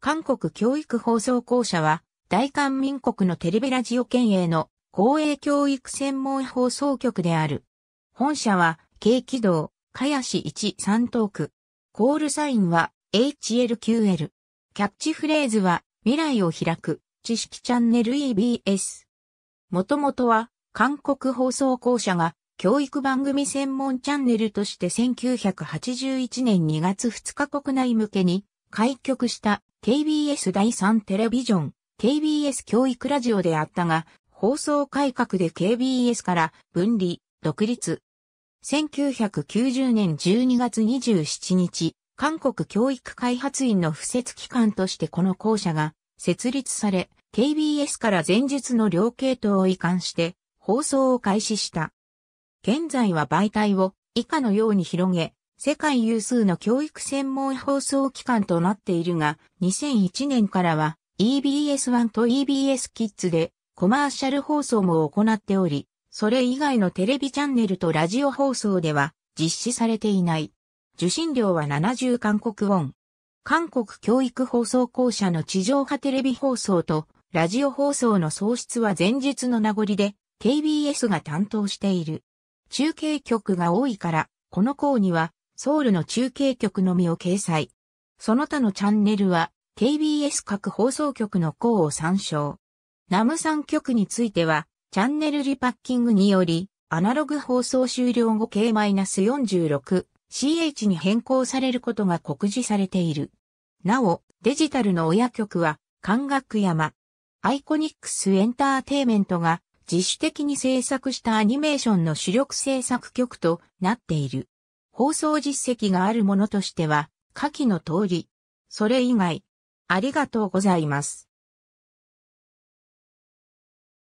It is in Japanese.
韓国教育放送公社は、大韓民国のテレビラジオ県営の公営教育専門放送局である。本社は、京畿道、茅市一三東区。コールサインは、HLQL。キャッチフレーズは、未来を開く、知識チャンネル EBS。もともとは、韓国放送公社が、教育番組専門チャンネルとして1981年2月2日国内向けに開局した KBS 第3テレビジョン、KBS 教育ラジオであったが、放送改革で KBS から分離、独立。1990年12月27日、韓国教育開発院の付設機関としてこの校舎が設立され、KBS から前述の両系統を移管して放送を開始した。現在は媒体を以下のように広げ、世界有数の教育専門放送機関となっているが、2001年からは EBS1 と EBS キッズでコマーシャル放送も行っており、それ以外のテレビチャンネルとラジオ放送では実施されていない。受信料は70韓国ウォン。韓国教育放送公社の地上波テレビ放送とラジオ放送の創出は前日の名残で KBS が担当している。中継局が多いから、この項にはソウルの中継局のみを掲載。その他のチャンネルは KBS 各放送局の項を参照。ナム3局については、チャンネルリパッキングにより、アナログ放送終了後 K-46CH に変更されることが告示されている。なお、デジタルの親局は、関学山。アイコニックスエンターテイメントが自主的に制作したアニメーションの主力制作局となっている。放送実績があるものとしては、下記の通り。それ以外、ありがとうございます。